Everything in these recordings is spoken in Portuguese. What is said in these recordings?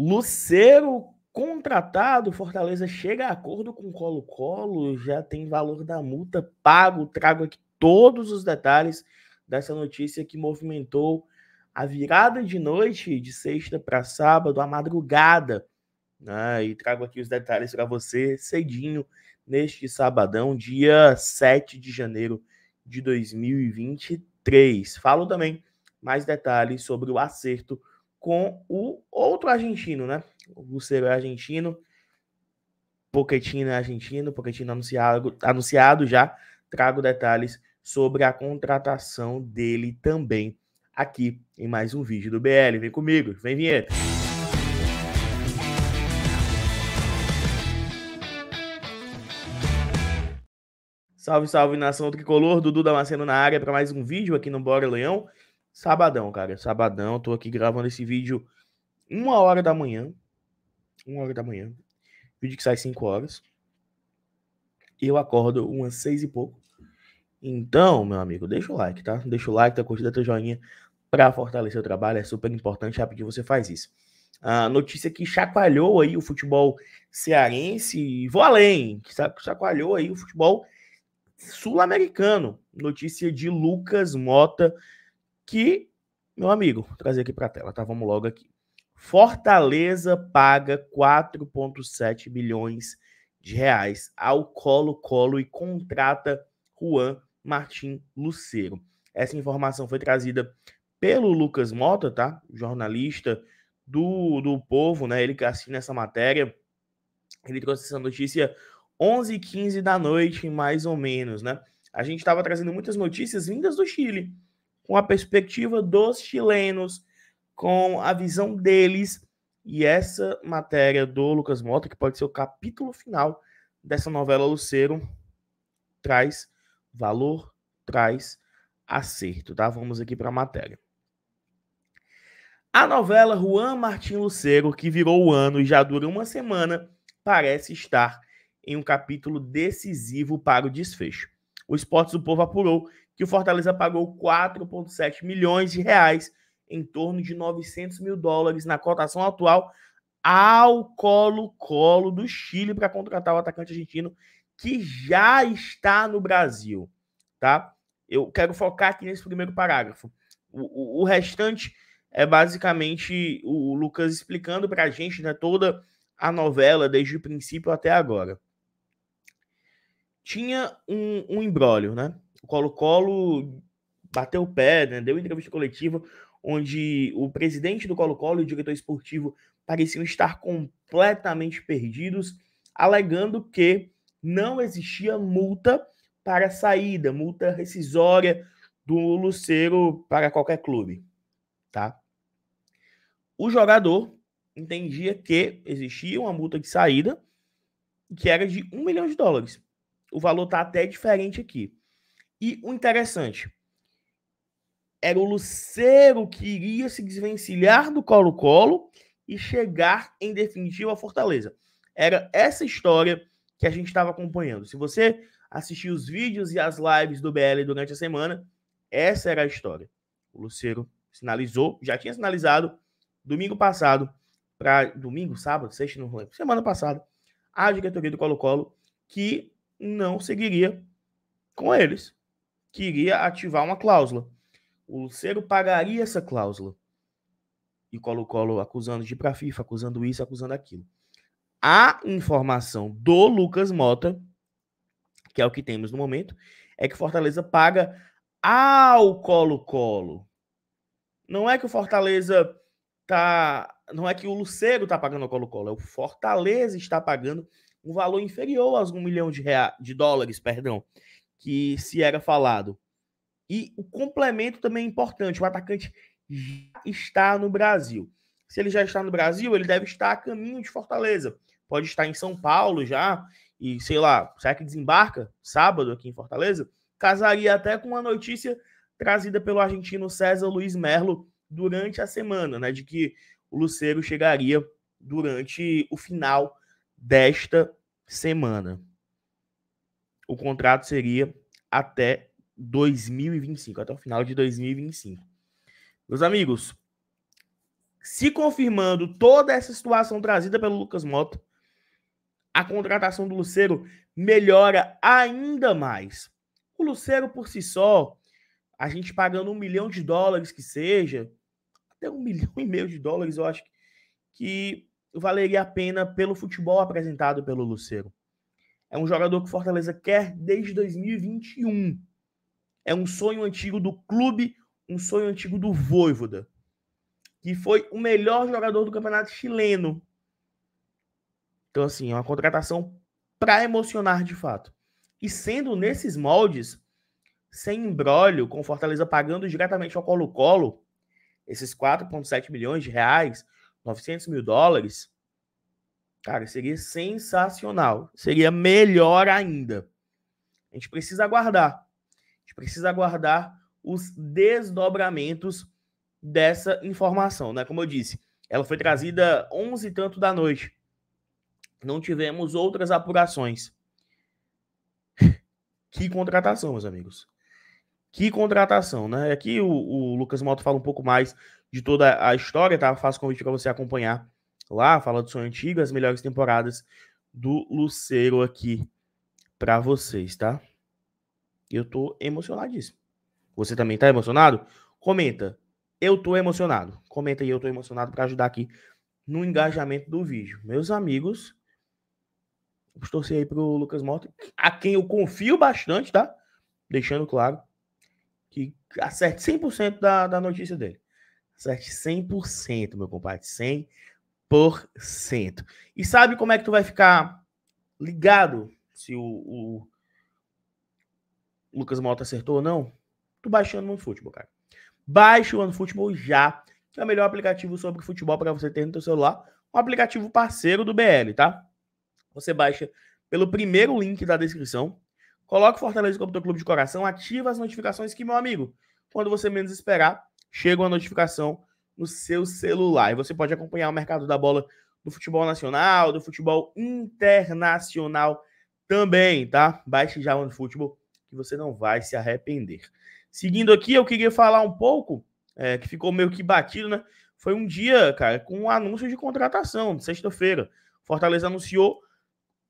Lucero contratado, Fortaleza chega a acordo com Colo-Colo, já tem valor da multa pago. Trago aqui todos os detalhes dessa notícia que movimentou a virada de noite, de sexta para sábado, a madrugada. Né? E trago aqui os detalhes para você cedinho neste sabadão, dia 7 de janeiro de 2023. Falo também mais detalhes sobre o acerto com o outro argentino, né? O Lucero é argentino, Pochettino é argentino, Pochettino anunciado, anunciado já. Trago detalhes sobre a contratação dele também aqui em mais um vídeo do BL. Vem comigo, vem vinheta. Salve, salve nação tricolor, Dudu Damasceno na área para mais um vídeo aqui no Bora Leão. Sabadão, cara. Sabadão, tô aqui gravando esse vídeo uma hora da manhã. Uma hora da manhã. Vídeo que sai 5 horas. Eu acordo umas seis e pouco. Então, meu amigo, deixa o like, tá? Deixa o like, tá curtida, teu joinha para fortalecer o trabalho. É super importante, é rapidinho você faz isso. A notícia que chacoalhou aí o futebol cearense, vou além, que chacoalhou aí o futebol sul-americano. Notícia de Lucas Mota, que, meu amigo, vou trazer aqui para a tela, tá? Vamos logo aqui. Fortaleza paga 4,7 bilhões de reais ao Colo-Colo e contrata Juan Martim Luceiro. Essa informação foi trazida pelo Lucas Mota, tá? Jornalista do, do Povo, né? Ele que assina essa matéria. Ele trouxe essa notícia 11 h 15 da noite, mais ou menos, né? A gente estava trazendo muitas notícias vindas do Chile com a perspectiva dos chilenos, com a visão deles. E essa matéria do Lucas Mota, que pode ser o capítulo final dessa novela Lucero, traz valor, traz acerto, tá? Vamos aqui para a matéria. A novela Juan Martin Lucero, que virou o ano e já dura uma semana, parece estar em um capítulo decisivo para o desfecho. O Esportes do Povo apurou que o Fortaleza pagou 4,7 milhões de reais, em torno de 900 mil dólares na cotação atual, ao Colo-Colo do Chile para contratar o atacante argentino que já está no Brasil, tá? Eu quero focar aqui nesse primeiro parágrafo. O, o, o restante é basicamente o Lucas explicando para a gente né, toda a novela, desde o princípio até agora. Tinha um, um né? o Colo-Colo bateu o pé, né? deu entrevista coletiva, onde o presidente do Colo-Colo e o diretor esportivo pareciam estar completamente perdidos, alegando que não existia multa para saída, multa rescisória do Luceiro para qualquer clube, tá? O jogador entendia que existia uma multa de saída que era de um milhão de dólares. O valor está até diferente aqui. E o interessante, era o Lucero que iria se desvencilhar do Colo-Colo e chegar, em definitiva, à Fortaleza. Era essa história que a gente estava acompanhando. Se você assistiu os vídeos e as lives do BL durante a semana, essa era a história. O Lucero sinalizou, já tinha sinalizado domingo passado, para domingo, sábado, sexta, não lembro, semana passada, a diretoria do Colo-Colo que não seguiria com eles que iria ativar uma cláusula. O Lucero pagaria essa cláusula. E Colo-Colo acusando de ir para FIFA, acusando isso, acusando aquilo. A informação do Lucas Mota, que é o que temos no momento, é que Fortaleza paga ao Colo-Colo. Não é que o Fortaleza tá, não é que o Lucero tá pagando ao Colo-Colo, é o Fortaleza está pagando um valor inferior aos um milhão de, rea... de dólares, perdão, que se era falado. E o complemento também é importante. O atacante já está no Brasil. Se ele já está no Brasil, ele deve estar a caminho de Fortaleza. Pode estar em São Paulo já, e sei lá, será que desembarca sábado aqui em Fortaleza? Casaria até com uma notícia trazida pelo argentino César Luiz Merlo durante a semana, né? De que o Luceiro chegaria durante o final desta semana o contrato seria até 2025, até o final de 2025. Meus amigos, se confirmando toda essa situação trazida pelo Lucas Moto, a contratação do Lucero melhora ainda mais. O Lucero por si só, a gente pagando um milhão de dólares que seja, até um milhão e meio de dólares, eu acho que valeria a pena pelo futebol apresentado pelo Lucero. É um jogador que Fortaleza quer desde 2021. É um sonho antigo do clube, um sonho antigo do Voivoda, que foi o melhor jogador do campeonato chileno. Então, assim, é uma contratação para emocionar de fato. E sendo nesses moldes, sem embrólio, com Fortaleza pagando diretamente ao Colo-Colo, esses 4,7 milhões de reais, 900 mil dólares, Cara, seria sensacional. Seria melhor ainda. A gente precisa aguardar. A gente precisa aguardar os desdobramentos dessa informação, né? Como eu disse, ela foi trazida 11 e tanto da noite. Não tivemos outras apurações. que contratação, meus amigos. Que contratação, né? Aqui o, o Lucas Moto fala um pouco mais de toda a história, tá? faço convite para você acompanhar lá, fala de sonho antigo, as melhores temporadas do Luceiro aqui para vocês, tá? Eu tô emocionadíssimo. Você também tá emocionado? Comenta. Eu tô emocionado. Comenta aí, eu tô emocionado para ajudar aqui no engajamento do vídeo. Meus amigos, vamos torcer aí pro Lucas Mota, a quem eu confio bastante, tá? Deixando claro que acerte 100% da, da notícia dele. Acerte 100%, meu compadre. 100% por cento. E sabe como é que tu vai ficar ligado se o, o Lucas Mota acertou ou não? Tu baixando o futebol, cara. Baixa o OneFootball já, que é o melhor aplicativo sobre futebol para você ter no seu celular. Um aplicativo parceiro do BL, tá? Você baixa pelo primeiro link da descrição. o Fortaleza como teu clube de coração, ativa as notificações que, meu amigo, quando você menos esperar, chega uma notificação no seu celular. E você pode acompanhar o mercado da bola do futebol nacional, do futebol internacional também, tá? Baixe já o futebol que você não vai se arrepender. Seguindo aqui, eu queria falar um pouco, é, que ficou meio que batido, né? Foi um dia, cara, com um anúncio de contratação, sexta-feira. Fortaleza anunciou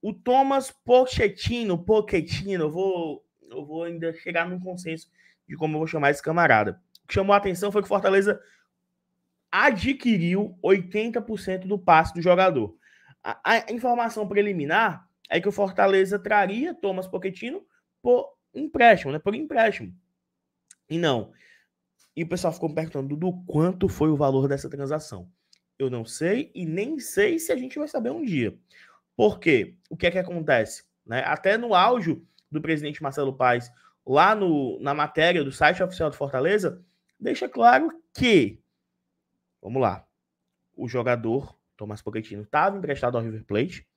o Thomas Pochettino, Pochettino, eu vou, eu vou ainda chegar num consenso de como eu vou chamar esse camarada. O que chamou a atenção foi que Fortaleza adquiriu 80% do passe do jogador. A, a informação preliminar é que o Fortaleza traria Thomas Pochettino por empréstimo, né? Por empréstimo. E não. E o pessoal ficou perguntando do quanto foi o valor dessa transação. Eu não sei e nem sei se a gente vai saber um dia. Por quê? O que é que acontece? Né? Até no áudio do presidente Marcelo Paes, lá no, na matéria do site oficial do Fortaleza, deixa claro que Vamos lá. O jogador Tomás Pochettino estava emprestado ao River Plate,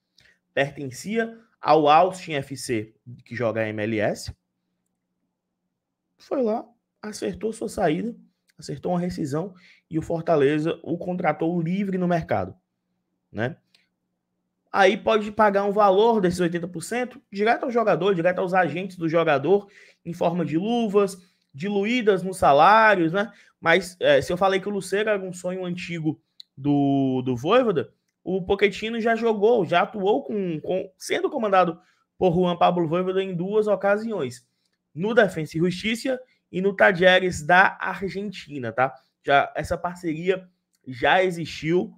pertencia ao Austin FC, que joga a MLS. Foi lá, acertou sua saída, acertou uma rescisão e o Fortaleza o contratou livre no mercado, né? Aí pode pagar um valor desses 80% direto ao jogador, direto aos agentes do jogador, em forma de luvas, diluídas nos salários, né? Mas é, se eu falei que o Lucero era um sonho antigo do, do Voivoda, o Pochettino já jogou, já atuou com, com sendo comandado por Juan Pablo Voivoda em duas ocasiões, no Defensa e Justiça e no Tajeres da Argentina, tá? Já essa parceria já existiu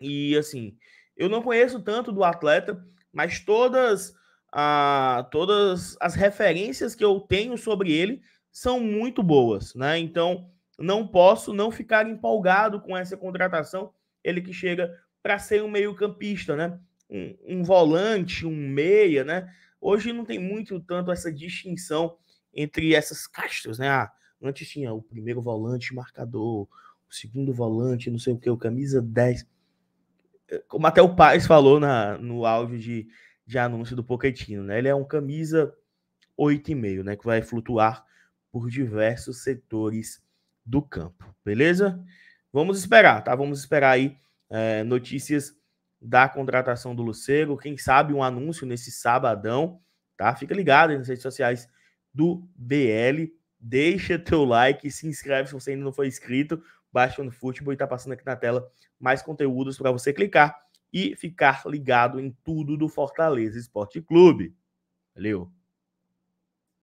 e assim, eu não conheço tanto do atleta, mas todas a, ah, todas as referências que eu tenho sobre ele são muito boas, né? Então, não posso não ficar empolgado com essa contratação. Ele que chega para ser um meio-campista, né? Um, um, volante, um meia, né? Hoje não tem muito tanto essa distinção entre essas castas, né? Ah, antes tinha o primeiro volante marcador, o segundo volante, não sei o que, o camisa 10. Como até o Paz falou na, no áudio de, de anúncio do Poquetino, né? Ele é um camisa 8,5, né? Que vai flutuar por diversos setores do campo, beleza? Vamos esperar, tá? Vamos esperar aí é, notícias da contratação do Lucero, quem sabe um anúncio nesse sabadão, tá? Fica ligado aí nas redes sociais do BL, deixa teu like, se inscreve se você ainda não foi inscrito, baixa no futebol e tá passando aqui na tela mais conteúdos para você clicar e ficar ligado em tudo do Fortaleza Esporte Clube. Valeu!